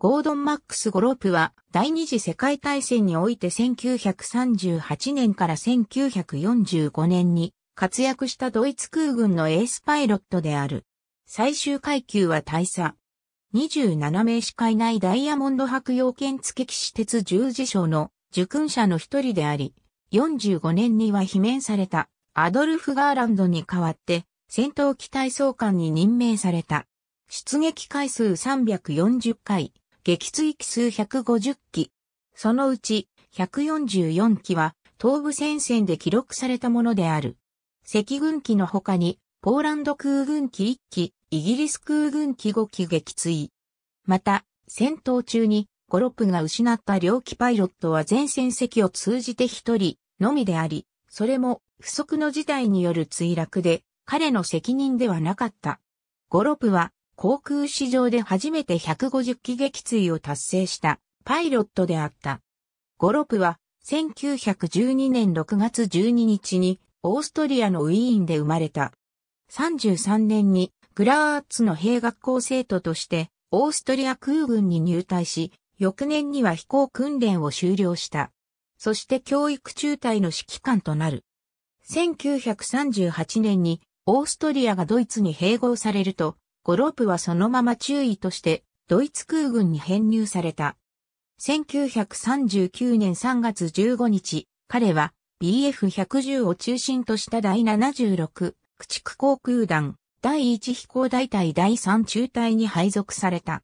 ゴードン・マックス・ゴロープは第二次世界大戦において1938年から1945年に活躍したドイツ空軍のエースパイロットである。最終階級は大佐。27名しかいないダイヤモンド白用剣付騎士鉄十字章の受勲者の一人であり、45年には罷免されたアドルフ・ガーランドに代わって戦闘機体操官に任命された。出撃回数340回。撃墜機数150機。そのうち144機は東部戦線で記録されたものである。赤軍機の他に、ポーランド空軍機1機、イギリス空軍機5機撃墜。また、戦闘中に、ゴロップが失った両機パイロットは全戦績を通じて1人のみであり、それも不測の事態による墜落で、彼の責任ではなかった。ゴロプは航空史上で初めて150機撃墜を達成したパイロットであった。ゴロプは1912年6月12日にオーストリアのウィーンで生まれた。33年にグラーツの兵学校生徒としてオーストリア空軍に入隊し、翌年には飛行訓練を終了した。そして教育中隊の指揮官となる。1938年にオーストリアがドイツに併合されると、ゴロープはそのまま中尉としてドイツ空軍に編入された。1939年3月15日、彼は BF110 を中心とした第76駆逐航空団第1飛行大隊第3中隊に配属された。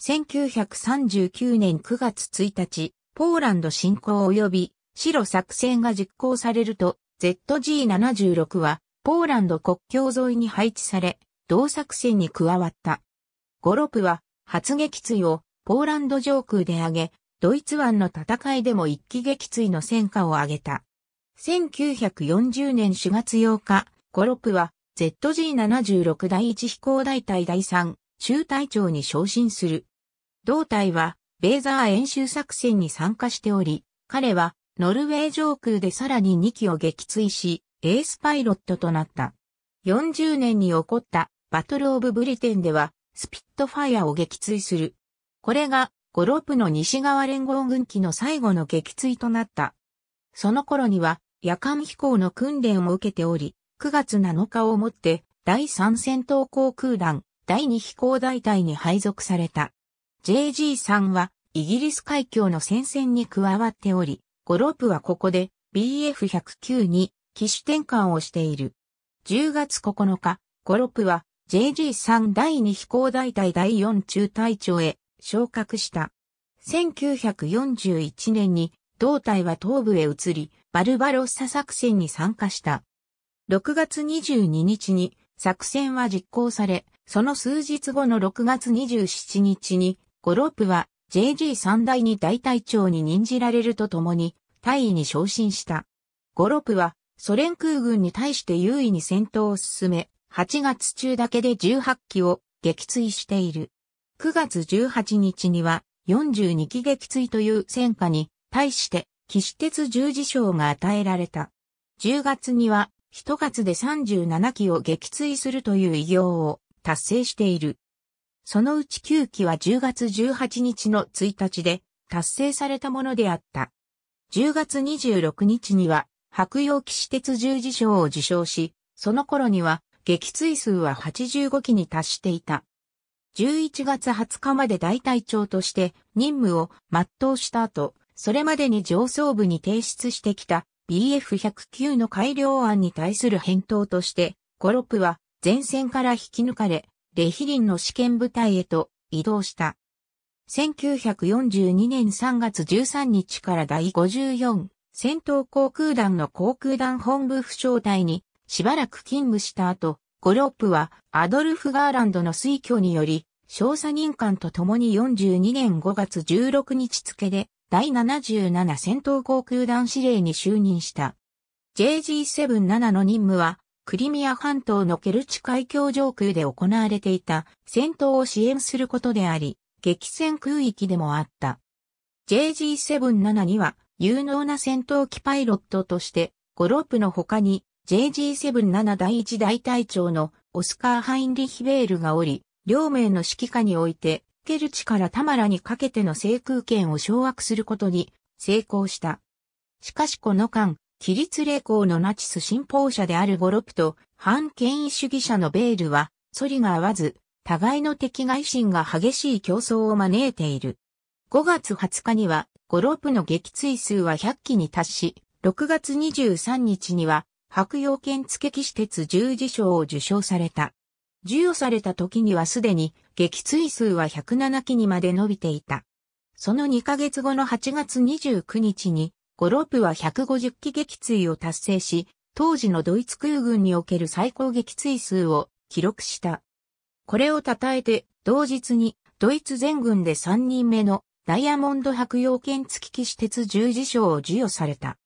1939年9月1日、ポーランド侵攻及び白作戦が実行されると、ZG-76 はポーランド国境沿いに配置され、同作戦に加わった。ゴロプは発撃墜をポーランド上空で上げ、ドイツ湾の戦いでも一気撃墜の戦果を上げた。1940年4月8日、ゴロプは ZG-76 第1飛行大隊第3中隊長に昇進する。同隊はベーザー演習作戦に参加しており、彼はノルウェー上空でさらに2機を撃墜し、エースパイロットとなった。40年に起こったバトルオブブリテンでは、スピットファイアを撃墜する。これが、ゴロープの西側連合軍機の最後の撃墜となった。その頃には、夜間飛行の訓練を受けており、9月7日をもって、第3戦闘航空団、第2飛行大隊に配属された。JG さんは、イギリス海峡の戦線に加わっており、ゴロープはここで BF109 に機種転換をしている。10月9日、ゴロープは JG3 第2飛行大隊第4中隊長へ昇格した。1941年に同隊は東部へ移り、バルバロッサ作戦に参加した。6月22日に作戦は実行され、その数日後の6月27日に、ゴロープは JG3 第2大隊長に任じられるとともに、大尉に昇進した。ゴロープはソ連空軍に対して優位に戦闘を進め、8月中だけで18機を撃墜している。9月18日には42機撃墜という戦果に対して騎士鉄十字章が与えられた。10月には1月で37機を撃墜するという偉業を達成している。そのうち9機は10月18日の1日で達成されたものであった。10月26日には白洋騎士鉄十字章を受賞し、その頃には撃墜数は85機に達していた。11月20日まで大隊長として任務を全うした後、それまでに上層部に提出してきた BF109 の改良案に対する返答として、コロップは前線から引き抜かれ、レヒリンの試験部隊へと移動した。1942年3月13日から第54戦闘航空団の航空団本部負傷隊にしばらく勤務した後、ゴロップはアドルフ・ガーランドの推挙により、少佐任官と共に42年5月16日付で第77戦闘航空団司令に就任した。JG77 の任務は、クリミア半島のケルチ海峡上空で行われていた戦闘を支援することであり、激戦空域でもあった。JG77 には有能な戦闘機パイロットとして、ゴロープの他に JG77 第1大隊長のオスカー・ハインリヒベールがおり、両名の指揮下において、ケルチからタマラにかけての制空権を掌握することに成功した。しかしこの間、規立霊行のナチス信奉者であるゴロプと反権威主義者のベールは、ソりが合わず、互いの敵外心が激しい競争を招いている。5月20日には、ゴロプの撃墜数は100機に達し、6月23日には、白洋剣付騎士鉄十字章を受賞された。授与された時にはすでに、撃墜数は107機にまで伸びていた。その2ヶ月後の8月29日に、ゴロープは150機撃墜を達成し、当時のドイツ空軍における最高撃墜数を記録した。これを称えて、同日に、ドイツ全軍で3人目のダイヤモンド白洋剣付き騎士鉄十字章を授与された。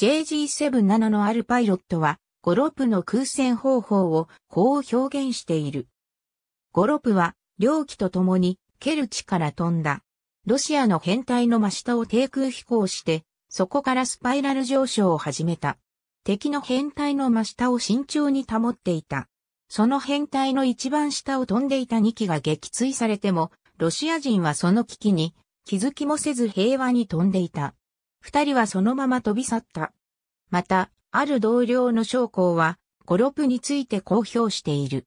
JG77 のあるパイロットは、ゴロプの空戦方法をこう表現している。ゴロプは、両機と共に、ケルチから飛んだ。ロシアの編隊の真下を低空飛行して、そこからスパイラル上昇を始めた。敵の編隊の真下を慎重に保っていた。その編隊の一番下を飛んでいた2機が撃墜されても、ロシア人はその危機に気づきもせず平和に飛んでいた。二人はそのまま飛び去った。また、ある同僚の将校は、ップについて公表している。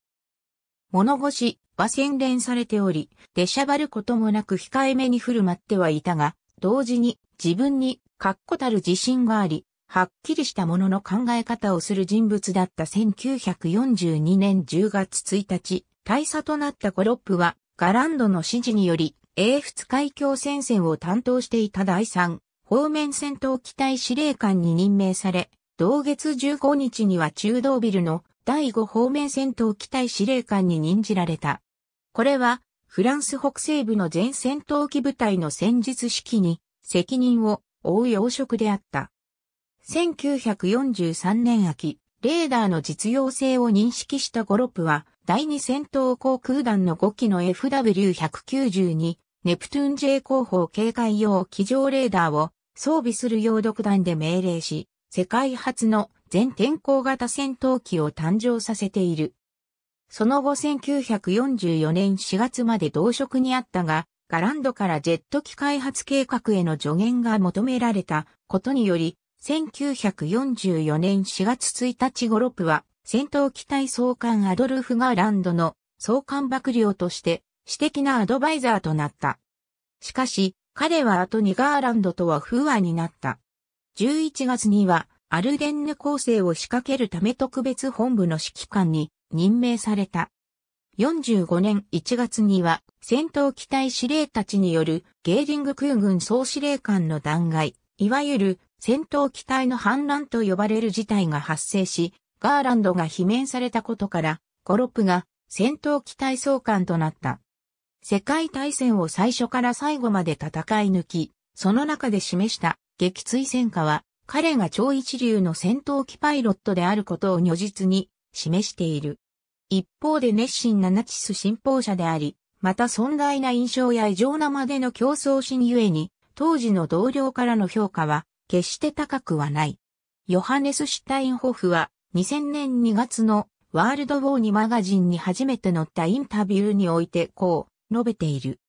物腰は洗練されており、出しゃばることもなく控えめに振る舞ってはいたが、同時に自分に確固たる自信があり、はっきりしたものの考え方をする人物だった1942年10月1日、大佐となったコロップは、ガランドの指示により、英仏海峡戦線を担当していた第3方面戦闘機隊司令官に任命され、同月15日には中道ビルの第5方面戦闘機隊司令官に任じられた。これは、フランス北西部の全戦闘機部隊の戦術指揮に責任を負う要職であった。1943年秋、レーダーの実用性を認識したゴロップは、第2戦闘航空団の5機の FW192、ネプトゥーン J 候補警戒用機上レーダーを装備する用毒弾で命令し、世界初の全天候型戦闘機を誕生させている。その後1944年4月まで同職にあったが、ガランドからジェット機開発計画への助言が求められたことにより、1944年4月1日頃プは、戦闘機体総監アドルフ・ガランドの総監幕僚として、私的なアドバイザーとなった。しかし、彼は後にガーランドとは不和になった。11月には、アルデンヌ構成を仕掛けるため特別本部の指揮官に任命された。45年1月には戦闘機隊司令たちによるゲーリング空軍総司令官の弾劾、いわゆる戦闘機隊の反乱と呼ばれる事態が発生し、ガーランドが罷免されたことから、コロップが戦闘機隊総監となった。世界大戦を最初から最後まで戦い抜き、その中で示した撃墜戦果は、彼が超一流の戦闘機パイロットであることを如実に示している。一方で熱心なナチス信奉者であり、また尊大な印象や異常なまでの競争心ゆえに、当時の同僚からの評価は決して高くはない。ヨハネス・シュタインホフは2000年2月のワールドウォーにマガジンに初めて載ったインタビューにおいてこう述べている。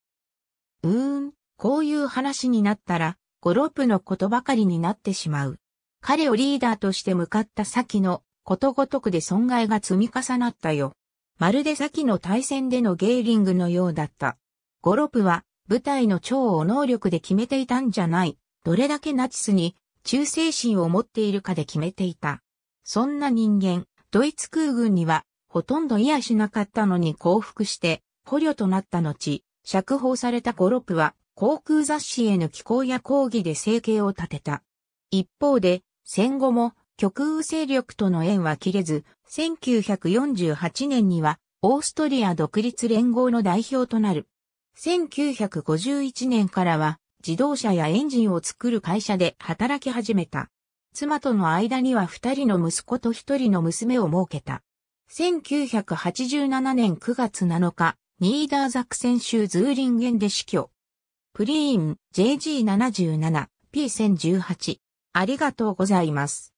うーん、こういう話になったら、ゴロップのことばかりになってしまう。彼をリーダーとして向かった先のことごとくで損害が積み重なったよ。まるで先の対戦でのゲーリングのようだった。ゴロプは部隊の超を能力で決めていたんじゃない。どれだけナチスに忠誠心を持っているかで決めていた。そんな人間、ドイツ空軍にはほとんど癒しなかったのに降伏して捕虜となった後、釈放されたゴロプは、航空雑誌への寄稿や抗議で生計を立てた。一方で、戦後も極右勢力との縁は切れず、1948年にはオーストリア独立連合の代表となる。1951年からは自動車やエンジンを作る会社で働き始めた。妻との間には二人の息子と一人の娘を設けた。1987年9月7日、ニーダーザクセン州ズーリンゲンで死去。プリーン JG77P1018。ありがとうございます。